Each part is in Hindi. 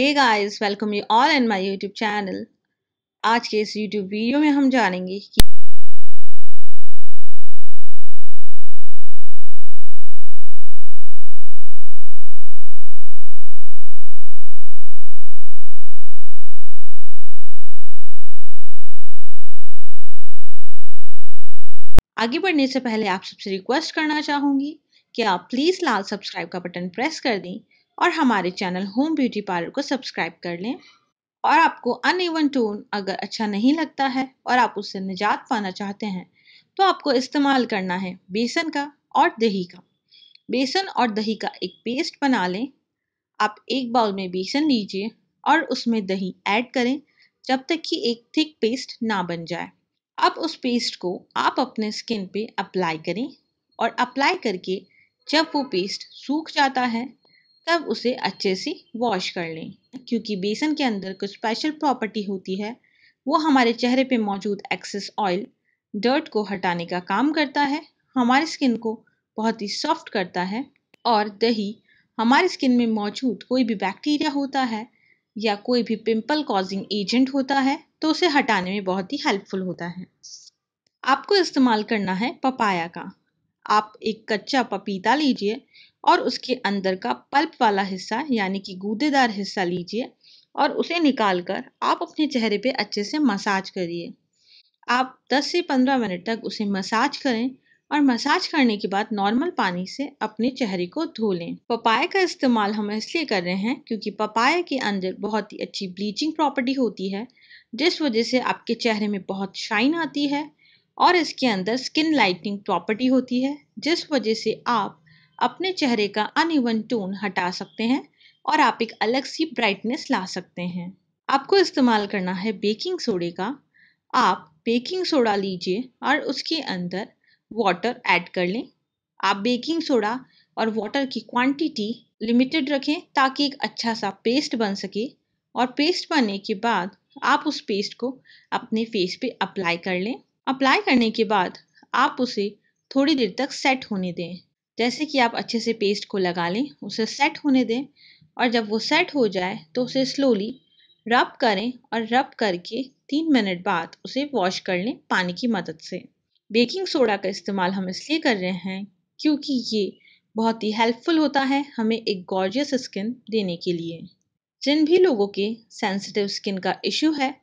hey guys welcome you all in my YouTube channel आज के इस यूट्यूब वीडियो में हम जानेंगे कि आगे बढ़ने से पहले आप सबसे रिक्वेस्ट करना चाहूंगी कि आप प्लीज़ लाल सब्सक्राइब का बटन प्रेस कर दें और हमारे चैनल होम ब्यूटी पार्लर को सब्सक्राइब कर लें और आपको ईवन टोन अगर अच्छा नहीं लगता है और आप उससे निजात पाना चाहते हैं तो आपको इस्तेमाल करना है बेसन का और दही का बेसन और दही का एक पेस्ट बना लें आप एक बाउल में बेसन लीजिए और उसमें दही ऐड करें जब तक कि एक थिक पेस्ट ना बन जाए अब उस पेस्ट को आप अपने स्किन पे अप्लाई करें और अप्लाई करके जब वो पेस्ट सूख जाता है तब उसे अच्छे से वॉश कर लें क्योंकि बेसन के अंदर कुछ स्पेशल प्रॉपर्टी होती है वो हमारे चेहरे पे मौजूद एक्सेस ऑयल डर्ट को हटाने का काम करता है हमारी स्किन को बहुत ही सॉफ्ट करता है और दही हमारी स्किन में मौजूद कोई भी बैक्टीरिया होता है या कोई भी पिंपल कॉजिंग एजेंट होता है तो उसे हटाने में बहुत ही हेल्पफुल होता है आपको इस्तेमाल करना है पपाया का आप एक कच्चा पपीता लीजिए और उसके अंदर का पल्प वाला हिस्सा यानी कि गूदेदार हिस्सा लीजिए और उसे निकालकर आप अपने चेहरे पे अच्छे से मसाज करिए आप 10 से 15 मिनट तक उसे मसाज करें और मसाज करने के बाद नॉर्मल पानी से अपने चेहरे को धो लें पपाया का इस्तेमाल हम इसलिए कर रहे हैं क्योंकि पपाया के अंदर बहुत ही अच्छी ब्लीचिंग प्रॉपर्टी होती है जिस वजह से आपके चेहरे में बहुत शाइन आती है और इसके अंदर स्किन लाइटनिंग प्रॉपर्टी होती है जिस वजह से आप अपने चेहरे का अन टोन हटा सकते हैं और आप एक अलग सी ब्राइटनेस ला सकते हैं आपको इस्तेमाल करना है बेकिंग सोडे का आप बेकिंग सोडा लीजिए और उसके अंदर वाटर ऐड कर लें आप बेकिंग सोडा और वाटर की क्वांटिटी लिमिटेड रखें ताकि एक अच्छा सा पेस्ट बन सके और पेस्ट बनने के बाद आप उस पेस्ट को अपने फेस पे अप्लाई कर लें अप्लाई करने के बाद आप उसे थोड़ी देर तक सेट होने दें जैसे कि आप अच्छे से पेस्ट को लगा लें उसे सेट होने दें और जब वो सेट हो जाए तो उसे स्लोली रब करें और रब करके तीन मिनट बाद उसे वॉश कर लें पानी की मदद से बेकिंग सोडा का इस्तेमाल हम इसलिए कर रहे हैं क्योंकि ये बहुत ही हेल्पफुल होता है हमें एक गॉर्जियस स्किन देने के लिए जिन भी लोगों के सेंसिटिव स्किन का इशू है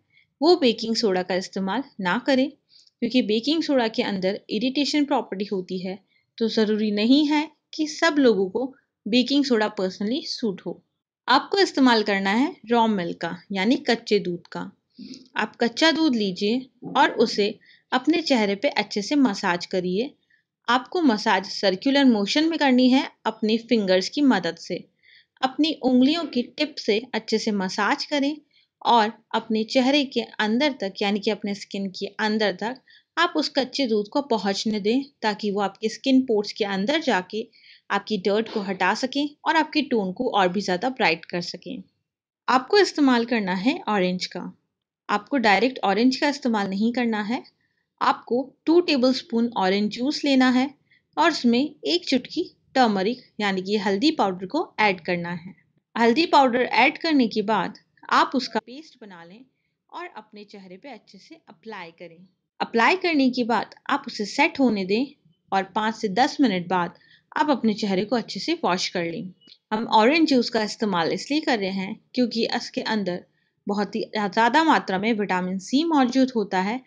वो बेकिंग सोडा का इस्तेमाल ना करें क्योंकि बेकिंग सोडा के अंदर इरिटेशन प्रॉपर्टी होती है तो ज़रूरी नहीं है कि सब लोगों को बेकिंग सोडा पर्सनली सूट हो आपको इस्तेमाल करना है रॉ मिल्क का यानी कच्चे दूध का आप कच्चा दूध लीजिए और उसे अपने चेहरे पे अच्छे से मसाज करिए आपको मसाज सर्कुलर मोशन में करनी है अपने फिंगर्स की मदद से अपनी उंगलियों की टिप से अच्छे से मसाज करें और अपने चेहरे के अंदर तक यानी कि अपने स्किन के अंदर तक आप उस कच्चे दूध को पहुँचने दें ताकि वो आपके स्किन पोर्ट्स के अंदर जाके आपकी डर्ट को हटा सकें और आपके टोन को और भी ज़्यादा ब्राइट कर सकें आपको इस्तेमाल करना है ऑरेंज का आपको डायरेक्ट ऑरेंज का इस्तेमाल नहीं करना है आपको two tablespoon orange juice लेना है और उसमें एक चुटकी टर्मरिक यानी कि हल्दी पाउडर को ऐड करना है हल्दी पाउडर ऐड करने के बाद आप उसका पेस्ट बना लें और अपने चेहरे पे अच्छे से अप्लाई करें अप्लाई करने के बाद आप उसे सेट होने दें और पाँच से दस मिनट बाद आप अपने चेहरे को अच्छे से वॉश कर लें हम ऑरेंज जूस का इस्तेमाल इसलिए कर रहे हैं क्योंकि इसके अंदर बहुत ही ज़्यादा मात्रा में विटामिन सी मौजूद होता है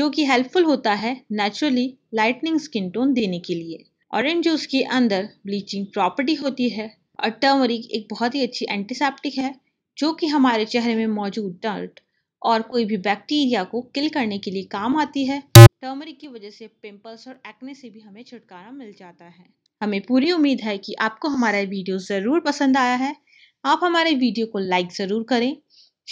जो कि हेल्पफुल होता है नेचुरली लाइटनिंग स्किन टोन देने के लिए ऑरेंज जूस के अंदर ब्लीचिंग प्रॉपर्टी होती है और टर्मरिक एक बहुत ही अच्छी एंटीसेप्टिक है जो कि हमारे चेहरे में मौजूद डर्ट और कोई भी बैक्टीरिया को किल करने के लिए काम आती है टर्मरिक की वजह से पिंपल्स और एक्ने से भी हमें छुटकारा मिल जाता है हमें पूरी उम्मीद है कि आपको हमारा वीडियो ज़रूर पसंद आया है आप हमारे वीडियो को लाइक ज़रूर करें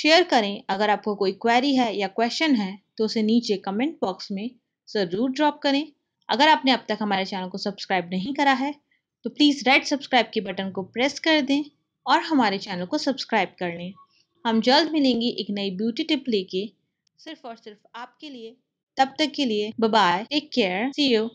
शेयर करें अगर आपको कोई क्वेरी है या क्वेश्चन है तो उसे नीचे कमेंट बॉक्स में ज़रूर ड्रॉप करें अगर आपने अब तक हमारे चैनल को सब्सक्राइब नहीं करा है तो प्लीज़ रेड सब्सक्राइब के बटन को प्रेस कर दें और हमारे चैनल को सब्सक्राइब कर लें हम जल्द मिलेंगी एक नई ब्यूटी टिप लेके सिर्फ और सिर्फ आपके लिए तब तक के लिए bye take care see you